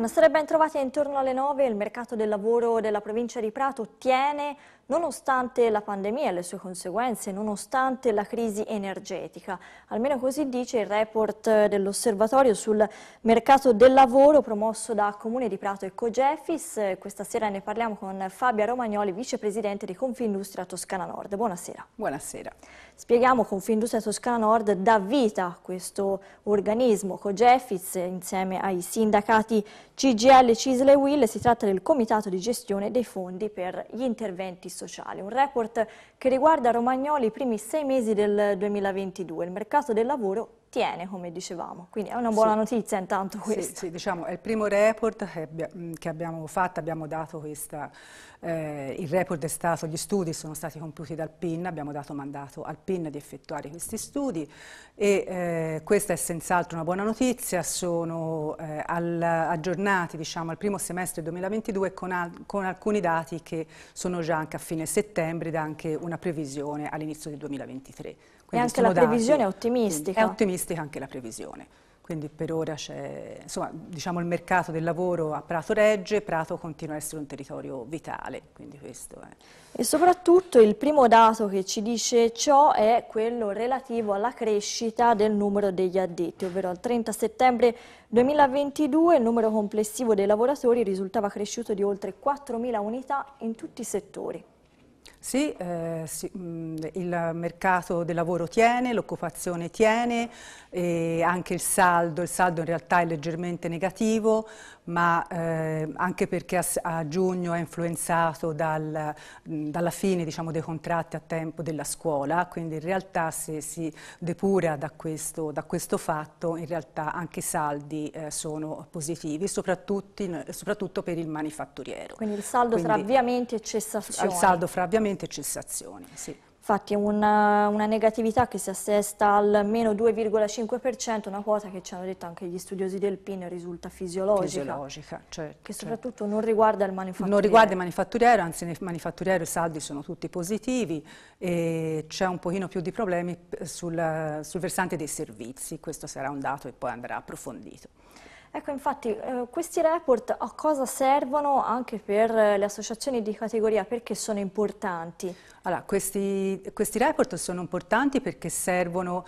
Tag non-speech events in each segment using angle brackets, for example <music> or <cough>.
Buonasera, ben trovati. Intorno alle 9 il mercato del lavoro della provincia di Prato tiene nonostante la pandemia e le sue conseguenze, nonostante la crisi energetica. Almeno così dice il report dell'osservatorio sul mercato del lavoro promosso da Comune di Prato e Cogefis. Questa sera ne parliamo con Fabia Romagnoli, vicepresidente di Confindustria Toscana Nord. Buonasera. Buonasera. Spieghiamo Confindustria Toscana Nord dà vita a questo organismo Cogefis insieme ai sindacati CGL, Cisle e Will. Si tratta del comitato di gestione dei fondi per gli interventi sociali sociale. Un report che riguarda Romagnoli i primi sei mesi del 2022. Il mercato del lavoro tiene, come dicevamo. Quindi è una buona sì. notizia intanto questa. Sì, sì, diciamo, è il primo report che, che abbiamo fatto, abbiamo dato questa... Eh, il report è stato, gli studi sono stati compiuti dal PIN, abbiamo dato mandato al PIN di effettuare questi studi e eh, questa è senz'altro una buona notizia, sono eh, al, aggiornati diciamo, al primo semestre 2022 con, al, con, alcuni dati che sono già anche a fine settembre ed anche una previsione all'inizio del 2023. Quindi e anche la previsione dati, è ottimistica. È ottimistica anche la previsione. Quindi per ora c'è, insomma, diciamo il mercato del lavoro a Prato regge, Prato continua a essere un territorio vitale, quindi questo è. E soprattutto il primo dato che ci dice ciò è quello relativo alla crescita del numero degli addetti, ovvero al 30 settembre 2022 il numero complessivo dei lavoratori risultava cresciuto di oltre 4.000 unità in tutti i settori. Sì, eh, sì mh, mm, il mercato del lavoro tiene, l'occupazione tiene, e anche il saldo, il saldo in realtà è leggermente negativo, ma eh, anche perché a, a, giugno è influenzato dal, dalla fine diciamo, dei contratti a tempo della scuola, quindi in realtà se si depura da questo, da questo fatto, in realtà anche i saldi eh, sono positivi, soprattutto, in, soprattutto, per il manifatturiero. Quindi il saldo quindi, tra avviamenti e cessazioni. Il saldo fra avviamenti e cessazioni, sì. Infatti una, una negatività che si assesta al meno 2,5%, una quota che ci hanno detto anche gli studiosi del PIN risulta fisiologica, fisiologica certo, che cioè soprattutto certo. non riguarda il manifatturiero. Non riguarda il manifatturiero, anzi nel manifatturiero i saldi sono tutti positivi e c'è un pochino più di problemi eh, sul, sul versante dei servizi, questo sarà un dato che poi andrà approfondito. Ecco, infatti, eh, questi report a cosa servono anche per eh, le associazioni di categoria? Perché sono importanti? Allora, questi, questi report sono importanti perché servono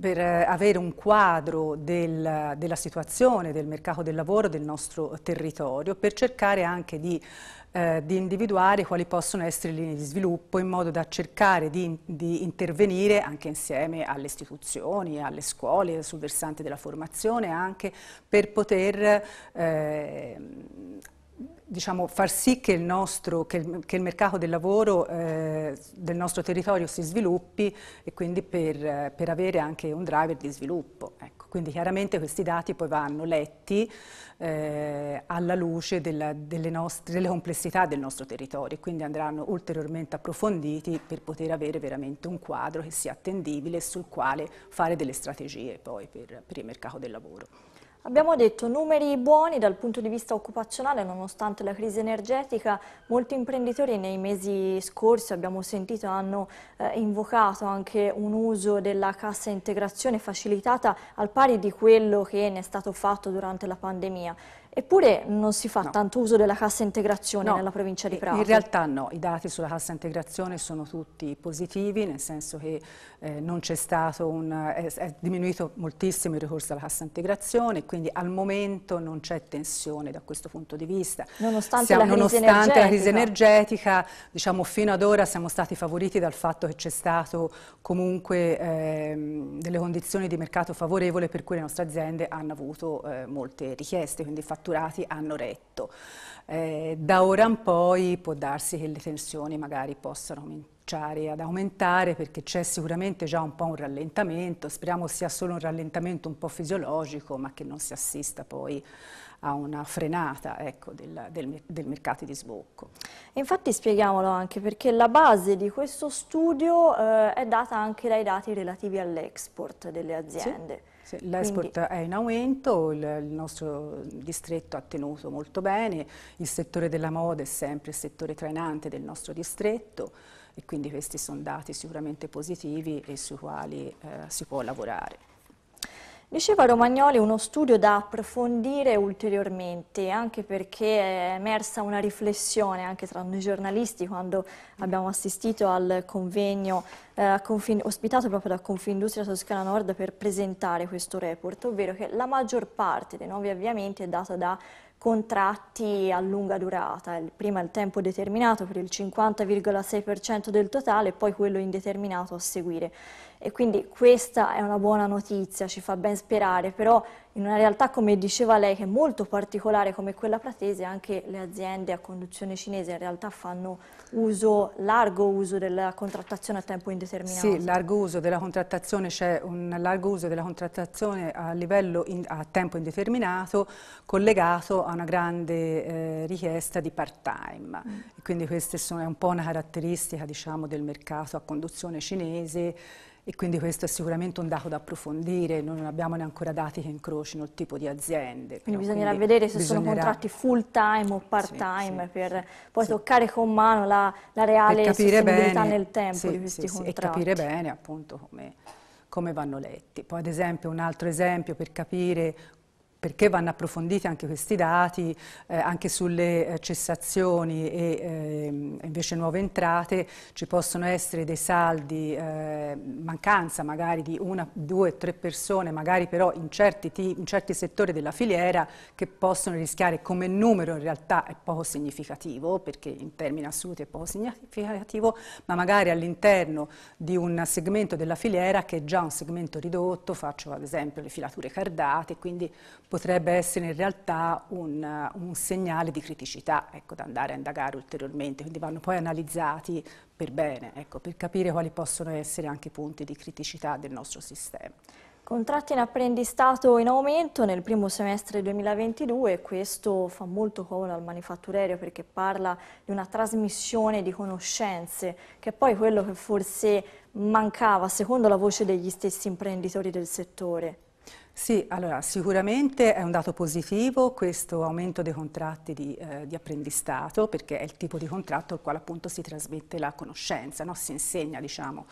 per eh, avere un quadro del, della situazione del mercato del lavoro del nostro territorio, per cercare anche di eh, di individuare quali possono essere le linee di sviluppo in modo da cercare di, di intervenire anche insieme alle istituzioni, alle scuole, sul versante della formazione anche per poter eh, diciamo, far sì che il, nostro, che il, che il mercato del lavoro eh, del nostro territorio si sviluppi e quindi per, per avere anche un driver di sviluppo. Ecco. Quindi chiaramente questi dati poi vanno letti eh, alla luce della, delle, nostre, delle, complessità del nostro territorio, e quindi andranno ulteriormente approfonditi per poter avere veramente un quadro che sia attendibile sul quale fare delle strategie poi per, per il mercato del lavoro. Abbiamo detto numeri buoni dal punto di vista occupazionale nonostante la crisi energetica, molti imprenditori nei mesi scorsi abbiamo sentito hanno eh, invocato anche un uso della cassa integrazione facilitata al pari di quello che ne è stato fatto durante la pandemia. Eppure non si fa no. tanto uso della cassa integrazione no. nella provincia di eh, Prato. In realtà no, i dati sulla cassa integrazione sono tutti positivi, nel senso che eh, un, è, è, diminuito moltissimo il ricorso alla cassa integrazione, quindi al momento non c'è tensione da questo punto di vista. Nonostante, siamo, la, crisi nonostante la, crisi energetica, diciamo fino ad ora siamo stati favoriti dal fatto che c'è stato comunque ehm, delle condizioni di mercato favorevole per cui le nostre aziende hanno avuto eh, molte richieste, quindi i fatturati hanno retto. Eh, da ora in poi può darsi che le tensioni magari possano aumentare accorciare, ad aumentare perché c'è sicuramente già un po' un rallentamento, speriamo sia solo un rallentamento un po' fisiologico ma che non si assista poi a una frenata ecco, del, del, del, mercato di sbocco. Infatti spieghiamolo anche perché la base di questo studio eh, è data anche dai dati relativi all'export delle aziende. Sì. L'export Quindi... è in aumento, il, il nostro distretto ha tenuto molto bene, il settore della moda è sempre il settore trainante del nostro distretto e quindi questi sono dati sicuramente positivi e sui quali eh, si può lavorare. Diceva Romagnoli uno studio da approfondire ulteriormente, anche perché è emersa una riflessione anche tra noi giornalisti quando mm. abbiamo assistito al convegno eh, Confin, ospitato proprio da Confindustria Toscana Nord per presentare questo report, ovvero che la maggior parte dei nuovi avviamenti è data da contratti a lunga durata, prima il tempo determinato per il 50,6% del totale e poi quello indeterminato a seguire. E quindi questa è una buona notizia, ci fa ben sperare, però in una realtà, come diceva lei, che è molto particolare come quella pratese, anche le aziende a conduzione cinese in realtà fanno uso, largo uso della contrattazione a tempo indeterminato. Sì, largo uso della contrattazione, c'è cioè un largo uso della contrattazione a livello in, a tempo indeterminato collegato a una grande eh, richiesta di part-time. Mm. Quindi questa è un po' una caratteristica diciamo, del mercato a conduzione cinese e quindi questo è sicuramente un dato da approfondire, noi non abbiamo neanche ancora dati che incrocino il tipo di aziende. Quindi bisognerà quindi vedere se bisognerà... sono contratti full time o part time sì, sì, per sì, poi toccare con mano la, la reale sostenibilità bene, nel tempo di questi contratti. e capire bene appunto come come vanno letti. Poi ad esempio un altro esempio per capire perché vanno approfonditi anche questi dati, eh, anche sulle eh, cessazioni e eh, invece nuove entrate, ci possono essere dei saldi, eh, mancanza magari di una, due, tre persone, magari però in certi, in certi settori della filiera che possono rischiare come numero in realtà è poco significativo, perché in termini assoluti è poco significativo, ma magari all'interno di un segmento della filiera che è già un segmento ridotto, faccio ad esempio le filature cardate, quindi potrebbe essere in realtà un, un segnale di criticità ecco, da andare a indagare ulteriormente, quindi vanno poi analizzati per bene, ecco, per capire quali possono essere anche i punti di criticità del nostro sistema. Contratti in apprendistato in aumento nel primo semestre 2022, questo fa molto comodo al manifatturiero perché parla di una trasmissione di conoscenze, che è poi quello che forse mancava secondo la voce degli stessi imprenditori del settore. Sì, allora sicuramente è un dato positivo questo aumento dei contratti di, eh, di, apprendistato perché è il tipo di contratto al quale appunto si trasmette la conoscenza, no? si insegna diciamo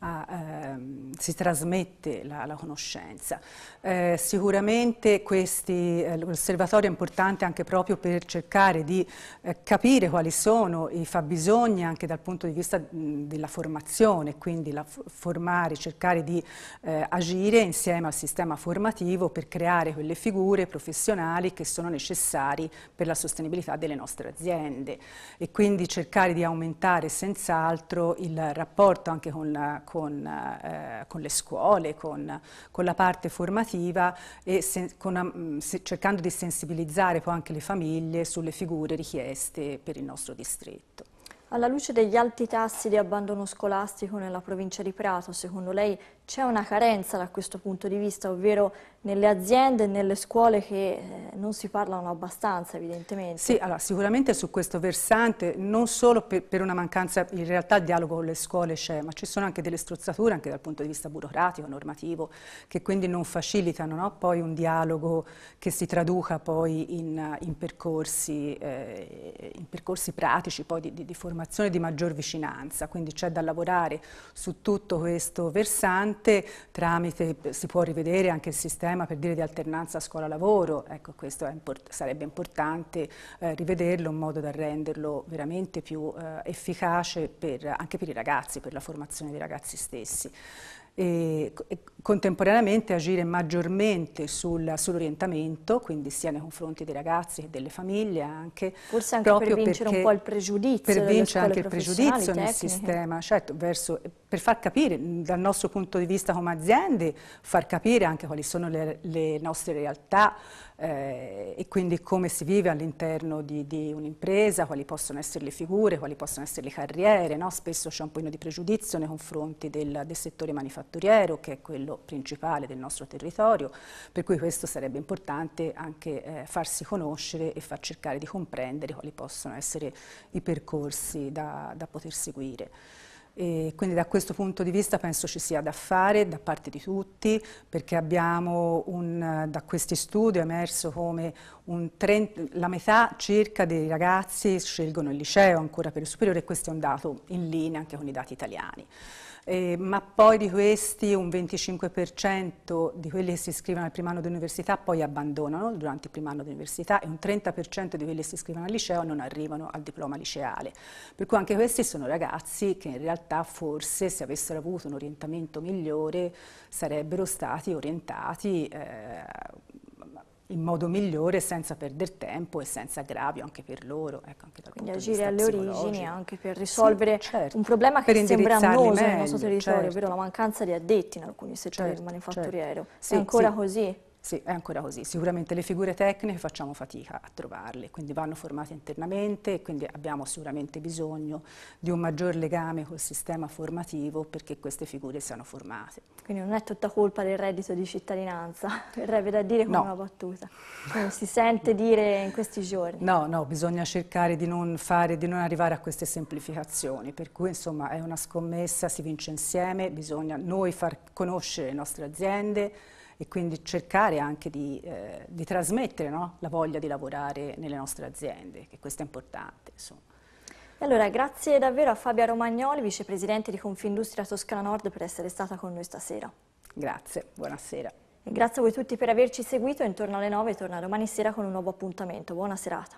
a, eh, si trasmette la, la conoscenza. Eh, sicuramente questi, eh, l'osservatorio è importante anche proprio per cercare di eh, capire quali sono i fabbisogni anche dal punto di vista mh, della formazione, quindi la, formare, cercare di eh, agire insieme al sistema formativo per creare quelle figure professionali che sono necessarie per la sostenibilità delle nostre aziende e quindi cercare di aumentare senz'altro il rapporto anche con la con, eh, con, le scuole, con, con, la parte formativa e sen, con, se, cercando di sensibilizzare poi anche le famiglie sulle figure richieste per il nostro distretto. Alla luce degli alti tassi di abbandono scolastico nella provincia di Prato, secondo lei c'è una carenza da questo punto di vista, ovvero nelle aziende e nelle scuole che eh, non si parlano abbastanza evidentemente. Sì, allora, sicuramente su questo versante non solo per, per, una mancanza, in realtà il dialogo con le scuole c'è, ma ci sono anche delle strozzature anche dal punto di vista burocratico, normativo, che quindi non facilitano no? poi un dialogo che si traduca poi in, in, percorsi, eh, in percorsi, pratici di, di, di formazione di maggior vicinanza, quindi c'è da lavorare su tutto questo versante tante tramite, si può rivedere anche il sistema per dire di alternanza scuola-lavoro, ecco questo import sarebbe importante eh, rivederlo in modo da renderlo veramente più eh, efficace per, anche per i ragazzi, per la formazione dei ragazzi stessi e, e contemporaneamente agire maggiormente sul, sull'orientamento, quindi sia nei confronti dei ragazzi che delle famiglie anche. Forse anche per vincere un po' il pregiudizio. Per vincere anche il pregiudizio tecniche. nel sistema, certo, verso, per far capire dal nostro punto di vista come aziende, far capire anche quali sono le, le nostre realtà eh, e quindi come si vive all'interno di, di un'impresa, quali possono essere le figure, quali possono essere le carriere, no? spesso c'è un po' di pregiudizio nei confronti del, del settore manifatturiero manifatturiero che è quello principale del nostro territorio, per cui questo sarebbe importante anche eh, farsi conoscere e far cercare di comprendere quali possono essere i percorsi da, da poter seguire. E quindi da questo punto di vista penso ci sia da fare da parte di tutti perché abbiamo un, da questi studi è emerso come la metà circa dei ragazzi scelgono il liceo ancora per il superiore e questo è un dato in linea anche con i dati italiani eh, ma poi di questi un 25% di quelli che si iscrivono al primo anno di università poi abbandonano durante il primo anno di università e un 30% di quelli che si iscrivono al liceo non arrivano al diploma liceale. Per cui anche questi sono ragazzi che in realtà forse se avessero avuto un orientamento migliore sarebbero stati orientati eh, in modo migliore senza perdere tempo e senza aggravio anche per loro. Ecco, anche Quindi agire alle origini anche per risolvere sì, certo. un problema che sembra annoso meglio, nel nostro territorio, certo. ovvero la mancanza di addetti in alcuni settori certo, del manifatturiero. Certo. Sì, è ancora sì. così? Sì, è ancora così. Sicuramente le figure tecniche facciamo fatica a trovarle, quindi vanno formate internamente e quindi abbiamo sicuramente bisogno di un maggior legame col sistema formativo perché queste figure siano formate. Quindi non è tutta colpa del reddito di cittadinanza, verrebbe <laughs> da dire come no. una battuta, come si sente dire in questi giorni. No, no, bisogna cercare di non, fare, di non arrivare a queste semplificazioni, per cui insomma è una scommessa, si vince insieme, bisogna noi far conoscere le nostre aziende, e quindi cercare anche di, eh, di trasmettere no? la voglia di lavorare nelle nostre aziende, che questo è importante. Insomma. Allora, grazie davvero a Fabia Romagnoli, vicepresidente di Confindustria Toscana Nord, per essere stata con noi stasera. Grazie, buonasera. E grazie a voi tutti per averci seguito. Intorno alle 9 torna domani sera con un nuovo appuntamento. Buona serata.